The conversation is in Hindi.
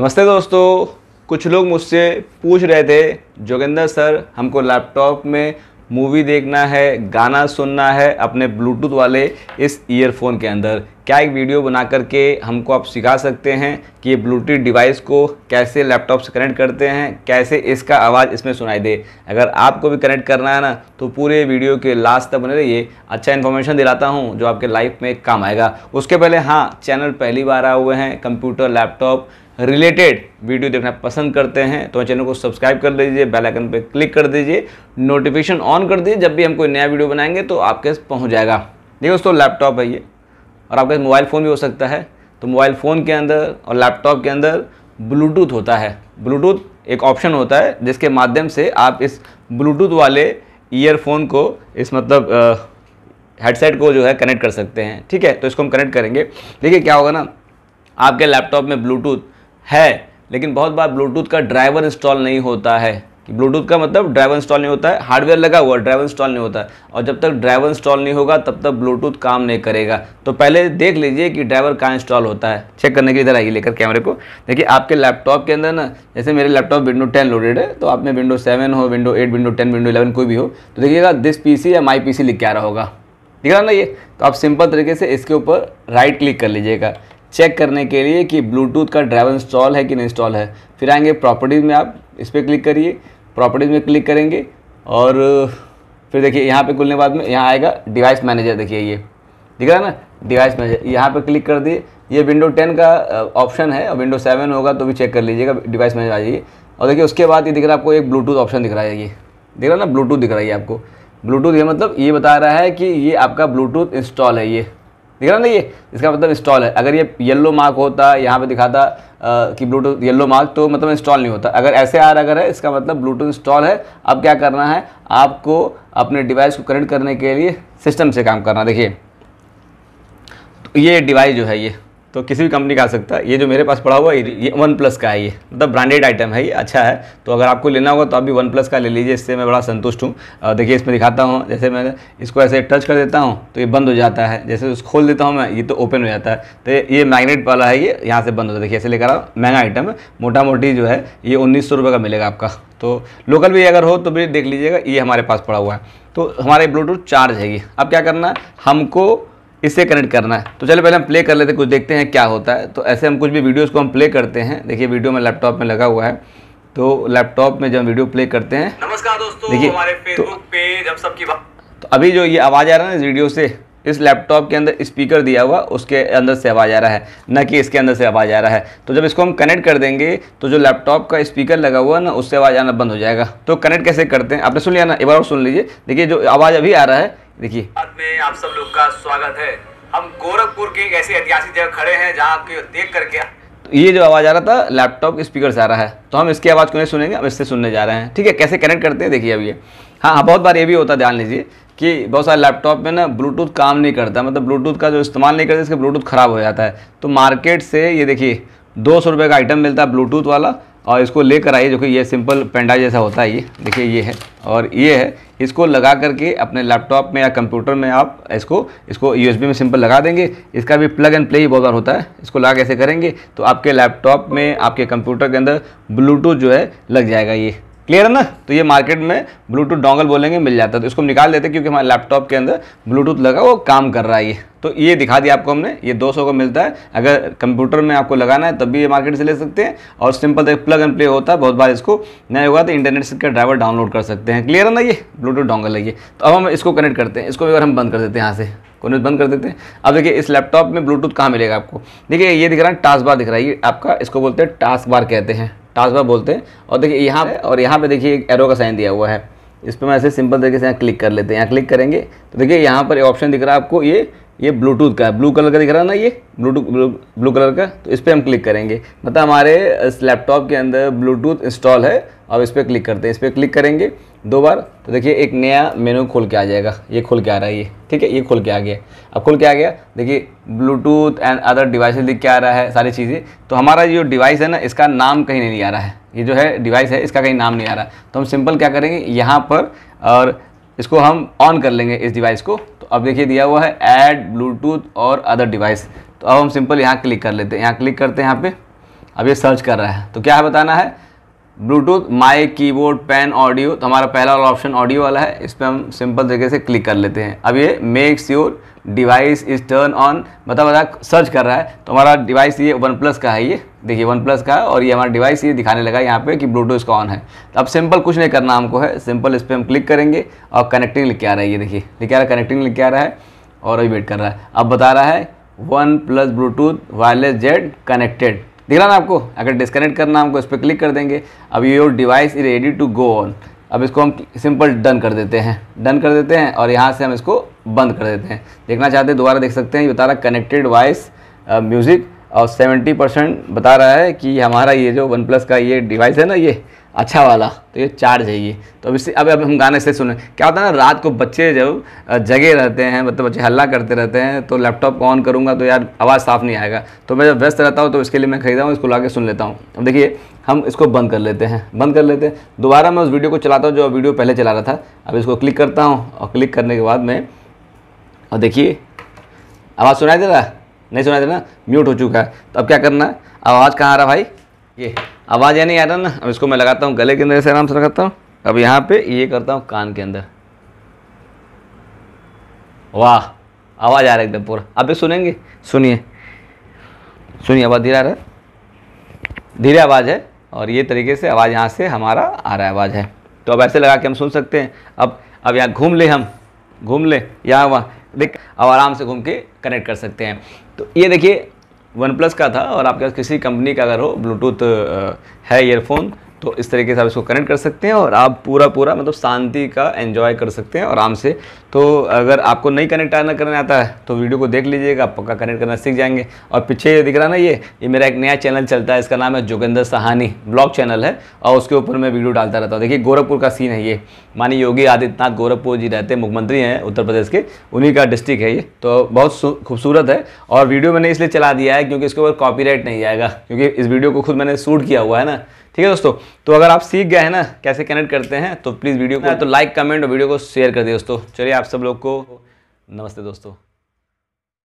नमस्ते दोस्तों कुछ लोग मुझसे पूछ रहे थे जोगिंदर सर हमको लैपटॉप में मूवी देखना है गाना सुनना है अपने ब्लूटूथ वाले इस ईयरफोन के अंदर क्या एक वीडियो बना करके हमको आप सिखा सकते हैं कि ये ब्लूटूथ डिवाइस को कैसे लैपटॉप से कनेक्ट करते हैं कैसे इसका आवाज़ इसमें सुनाई दे अगर आपको भी कनेक्ट करना है ना तो पूरे वीडियो के लास्ट तक बने रहिए अच्छा इन्फॉर्मेशन दिलाता हूँ जो आपके लाइफ में काम आएगा उसके पहले हाँ चैनल पहली बार आए हुए हैं कंप्यूटर लैपटॉप रिलेटेड वीडियो देखना पसंद करते हैं तो चैनल को सब्सक्राइब कर दीजिए बेल आइकन पर क्लिक कर दीजिए नोटिफिकेशन ऑन कर दीजिए जब भी हम कोई नया वीडियो बनाएंगे तो आपके पहुँच जाएगा देखिए दोस्तों लैपटॉप है ये और आपके मोबाइल फ़ोन भी हो सकता है तो मोबाइल फ़ोन के अंदर और लैपटॉप के अंदर ब्लूटूथ होता है ब्लूटूथ एक ऑप्शन होता है जिसके माध्यम से आप इस ब्लूटूथ वाले ईयरफोन को इस मतलब हेडसेट को जो है कनेक्ट कर सकते हैं ठीक है तो इसको हम कनेक्ट करेंगे देखिए क्या होगा ना आपके लैपटॉप में ब्लूटूथ है लेकिन बहुत बार ब्लूटूथ का ड्राइवर इंस्टॉल नहीं होता है कि ब्लूटूथ का मतलब ड्राइवर इंस्टॉल नहीं होता है हार्डवेयर लगा हुआ ड्राइवर इंस्टॉल नहीं होता है और जब तक ड्राइवर इंस्टॉल नहीं होगा तब तक ब्लूटूथ काम नहीं करेगा तो पहले देख लीजिए कि ड्राइवर कहाँ इंस्टॉल होता है चेक करने के लिए इधर आइए लेकर कैमरे को देखिए आपके लैपटॉप के अंदर ना जैसे मेरे लैपटॉप विंडो टेन लोडेड है तो आप में विंडो सेवन हो window eight window ten window eleven कोई भी हो तो देखिएगा दिस पी या माई पी लिख के आ रहा होगा ठीक है ना ये तो आप सिंपल तरीके से इसके ऊपर राइट क्लिक कर लीजिएगा चेक करने के लिए कि ब्लूटूथ का ड्राइवर इंस्टॉल है कि नहीं इंस्टॉल है फिर आएंगे प्रॉपर्टीज में आप इस पर क्लिक करिए प्रॉपर्टीज़ में क्लिक करेंगे और फिर देखिए यहाँ पे खुलने बाद में यहाँ आएगा डिवाइस मैनेजर देखिए ये दिख रहा है ना डिवाइस मैनेजर यहाँ पे क्लिक कर दिए ये विंडो 10 का ऑप्शन है और विंडो 7 होगा तो भी चेक कर लीजिएगा डिवाइस मैनेजर आ जाइए और देखिए उसके बाद ये दिख रहा है आपको एक ब्लूटूथ ऑप्शन दिख रहा है ये दिख रहा है ना ब्लूटूथ दिख रहा है आपको ब्लूटूथ ये मतलब ये बता रहा है कि ये आपका ब्लूटूथ इंस्टॉल है ये दिख रहा ना ये इसका मतलब इंस्टॉल है अगर ये येलो मार्क होता यहाँ पे दिखाता कि ब्लूटूथ येलो मार्क तो मतलब इंस्टॉल नहीं होता अगर ऐसे आर अगर है इसका मतलब ब्लूटूथ इंस्टॉल है अब क्या करना है आपको अपने डिवाइस को कनेक्ट करने के लिए सिस्टम से काम करना देखिए तो ये डिवाइस जो है ये तो किसी भी कंपनी का आ सकता है ये जो मेरे पास पड़ा हुआ है ये वन प्लस का है ये मतलब ब्रांडेड आइटम है ये अच्छा है तो अगर आपको लेना होगा तो आप भी वन प्लस का ले लीजिए इससे मैं बड़ा संतुष्ट हूँ देखिए इसमें दिखाता हूँ जैसे मैं इसको ऐसे टच कर देता हूँ तो ये बंद हो जाता है जैसे उसको खोल देता हूँ मैं ये तो ओपन हो जाता है तो ये मैगनेट वाला है ये यहाँ से बंद होता है देखिए ऐसे लेकर आओ महंगा आइटम है मोटा मोटी जो है ये उन्नीस सौ का मिलेगा आपका तो लोकल भी अगर हो तो भी देख लीजिएगा ये हमारे पास पड़ा हुआ है तो हमारे ब्लूटूथ चार्ज है ये अब क्या करना है हमको इससे कनेक्ट करना है तो चलो पहले हम प्ले कर लेते हैं कुछ देखते हैं क्या होता है तो ऐसे हम कुछ भी वीडियोज़ को हम प्ले करते हैं देखिए वीडियो में लैपटॉप में लगा हुआ है तो लैपटॉप में जब वीडियो प्ले करते हैं नमस्कार दोस्तों हमारे फेसबुक तो, पेज हम सबकी तो अभी जो ये आवाज़ आ रहा है ना इस वीडियो से इस लैपटॉप के अंदर स्पीकर दिया हुआ उसके अंदर से आवाज़ आ रहा है ना कि इसके अंदर से आवाज़ आ रहा है तो जब इसको हम कनेक्ट कर देंगे तो जो लैपटॉप का स्पीकर लगा हुआ है ना उससे आवाज़ आना बंद हो जाएगा तो कनेक्ट कैसे करते हैं आपने सुन लिया ना एक बार और सुन लीजिए देखिए जो आवाज़ अभी आ रहा है देखिए में आप सब लोग का स्वागत है हम गोरखपुर के एक ऐसी ऐतिहासिक जगह खड़े हैं जहाँ आपके देख करके तो ये जो आवाज़ आ रहा था लैपटॉप के स्पीकर से आ रहा है तो हम इसकी आवाज़ को नहीं सुनेंगे हम इससे सुनने जा रहे हैं ठीक है कैसे कनेक्ट करते हैं देखिए अब ये हाँ हाँ बहुत बार ये भी होता है ध्यान लीजिए कि बहुत सारे लैपटॉप में ना ब्लूटूथ काम नहीं करता मतलब ब्लूटूथ का जो इस्तेमाल नहीं करते इसका ब्लूटूथ ख़राब हो जाता है तो मार्केट से ये देखिए दो सौ रुपये का आइटम मिलता है ब्लूटूथ वाला और इसको लेकर आइए जो कि ये सिंपल पेंडा जैसा होता है ये देखिए ये है और ये है इसको लगा करके अपने लैपटॉप में या कंप्यूटर में आप इसको इसको यूएसबी में सिंपल लगा देंगे इसका भी प्लग एंड प्ले ही बहुत बार होता है इसको लगा कैसे करेंगे तो आपके लैपटॉप में आपके कंप्यूटर के अंदर ब्लूटूथ जो है लग जाएगा ये क्लियर है ना तो ये मार्केट में ब्लूटूथ डोंगल बोलेंगे मिल जाता है तो इसको निकाल देते क्योंकि हमारे लैपटॉप के अंदर ब्लूटूथ लगा वो काम कर रहा है ये तो ये दिखा दिया आपको हमने ये 200 का मिलता है अगर कंप्यूटर में आपको लगाना है तब भी ये मार्केट से ले सकते हैं और सिंपल तो प्लग एंड प्ले होता है बहुत बार इसको नहीं होगा तो इंटरनेट से ड्राइवर डाउनलोड कर सकते हैं क्लियर है ना ये ब्लूटूथ डोंगल है ये तो अब हम इसको कनेक्ट करते हैं इसको अगर हम बंद कर देते हैं यहाँ से कॉन्वेंस तो बंद कर देते हैं अब देखिए इस लैपटॉप में ब्लूटूथ कहाँ मिलेगा आपको देखिए ये दिख रहा है टास्क बार दिख रहा है ये आपका इसको बोलते हैं टास्क बार कहते हैं बार बोलते हैं और देखिए यहाँ और यहाँ पे देखिए एक एरो का साइन दिया हुआ है इस पर हम ऐसे सिंपल तरीके से यहाँ क्लिक कर लेते हैं यहाँ क्लिक करेंगे तो देखिए यहाँ पर ऑप्शन दिख रहा है आपको ये ये ब्लूटूथ का है ब्लू कलर का दिख रहा है ना ये ब्लूटूथ ब्लू, ब्लू कलर का तो इस पर हम क्लिक करेंगे मतलब हमारे लैपटॉप के अंदर ब्लूटूथ इंस्टॉल है अब इस पर क्लिक करते हैं इस पर क्लिक करेंगे दो बार तो देखिए एक नया मेनू खोल के आ जाएगा ये खोल के आ रहा है ये ठीक है ये खोल के आ गया अब खोल के आ गया देखिए ब्लूटूथ एंड अदर डिवाइस लिख के आ रहा है सारी चीज़ें तो हमारा जो डिवाइस है ना इसका नाम कहीं नहीं आ रहा है ये जो है डिवाइस है इसका कहीं नाम नहीं आ रहा है तो हम सिंपल क्या करेंगे यहाँ पर और इसको हम ऑन कर लेंगे इस डिवाइस को तो अब देखिए दिया हुआ है ऐड ब्लूटूथ और अदर डिवाइस तो अब हम सिंपल यहाँ क्लिक कर लेते हैं यहाँ क्लिक करते हैं यहाँ पर अब ये सर्च कर रहा है तो क्या है बताना है Bluetooth my keyboard pen audio तो हमारा पहला वाला ऑप्शन ऑडियो वाला है इस पर हम सिंपल तरीके से क्लिक कर लेते हैं अब ये makes your device is turn on बता बता सर्च कर रहा है तो हमारा डिवाइस ये वन प्लस का है ये देखिए वन प्लस का है और ये हमारा डिवाइस ये दिखाने लगा यहाँ पे कि ब्लूटूथ का ऑन है तो अब सिंपल कुछ नहीं करना हमको है सिंपल इस पर हम क्लिक करेंगे और कनेक्टिंग लिख के आ रहा है ये देखिए लिख आ रहा है कनेक्टिंग लिख के आ रहा है और अभी वेट कर रहा है अब बता रहा है OnePlus Bluetooth wireless Z connected रहा ना आपको अगर डिस्कनेक्ट करना हमको इस पर क्लिक कर देंगे अब your device is ready to go on अब इसको हम सिंपल डन कर देते हैं डन कर देते हैं और यहाँ से हम इसको बंद कर देते हैं देखना चाहते हैं दोबारा देख सकते हैं ये बता रहा कनेक्टेड वॉइस म्यूज़िक और 70 परसेंट बता रहा है कि हमारा ये जो वन प्लस का ये डिवाइस है ना ये अच्छा वाला तो ये चार ये तो अब इससे अब अब हम गाने से सुने क्या होता है ना रात को बच्चे जब जगे रहते हैं मतलब बच्चे हल्ला करते रहते हैं तो लैपटॉप को ऑन करूँगा तो यार आवाज़ साफ़ नहीं आएगा तो मैं जब व्यस्त रहता हूँ तो इसके लिए मैं खरीदा हूँ इसको ला के सुन लेता हूँ अब देखिए हम इसको बंद कर लेते हैं बंद कर लेते हैं दोबारा मैं उस वीडियो को चलाता हूँ जो वीडियो पहले चला रहा था अब इसको क्लिक करता हूँ और क्लिक करने के बाद मैं और देखिए आवाज़ सुनाई दे रहा नहीं सुनाई दे रहा म्यूट हो चुका है तो अब क्या करना है आवाज़ कहाँ आ रहा भाई ये आवाज़ या नहीं आ रहा ना अब इसको मैं लगाता हूँ गले के अंदर ऐसे आराम से लगाता हूँ अब यहाँ पे ये करता हूँ कान के अंदर वाह आवाज़ आ रहा है एकदम पूरा अब सुनेंगे सुनिए सुनिए आवाज़ धीरे आ रहा है धीरे आवाज़ है और ये तरीके से आवाज़ यहाँ से हमारा आ रहा है आवाज़ है तो अब ऐसे लगा के हम सुन सकते हैं अब अब यहाँ घूम ले हम घूम ले यहाँ वहाँ देख अब आराम से घूम के कनेक्ट कर सकते हैं तो ये देखिए वन प्लस का था और आपके पास किसी कंपनी का अगर हो ब्लूटूथ है ईयरफोन तो इस तरीके से आप इसको कनेक्ट कर सकते हैं और आप पूरा पूरा मतलब शांति का एंजॉय कर सकते हैं आराम से तो अगर आपको नहीं कनेक्ट आना करने आता है तो वीडियो को देख लीजिएगा आप पक्का कनेक्ट करना सीख जाएंगे और पीछे ये दिख रहा ना ये ये मेरा एक नया चैनल चलता है इसका नाम है जोगेंद्र सहानी ब्लॉग चैनल है और उसके ऊपर मैं वीडियो डालता रहता हूँ देखिए गोरखपुर का सीन है ये मानी योगी आदित्यनाथ गोरखपुर जी रहते हैं मुख्यमंत्री हैं उत्तर प्रदेश के उन्हीं का डिस्ट्रिक्ट है ये तो बहुत खूबसूरत है और वीडियो मैंने इसलिए चला दिया है क्योंकि इसके ऊपर कॉपी नहीं आएगा क्योंकि इस वीडियो को खुद मैंने शूट किया हुआ है ना ठीक है दोस्तों तो अगर आप सीख गए हैं ना कैसे कनेक्ट करते हैं तो प्लीज़ वीडियो को तो लाइक कमेंट और वीडियो को शेयर कर दिए दोस्तों चलिए आप सब लोग को नमस्ते दोस्तों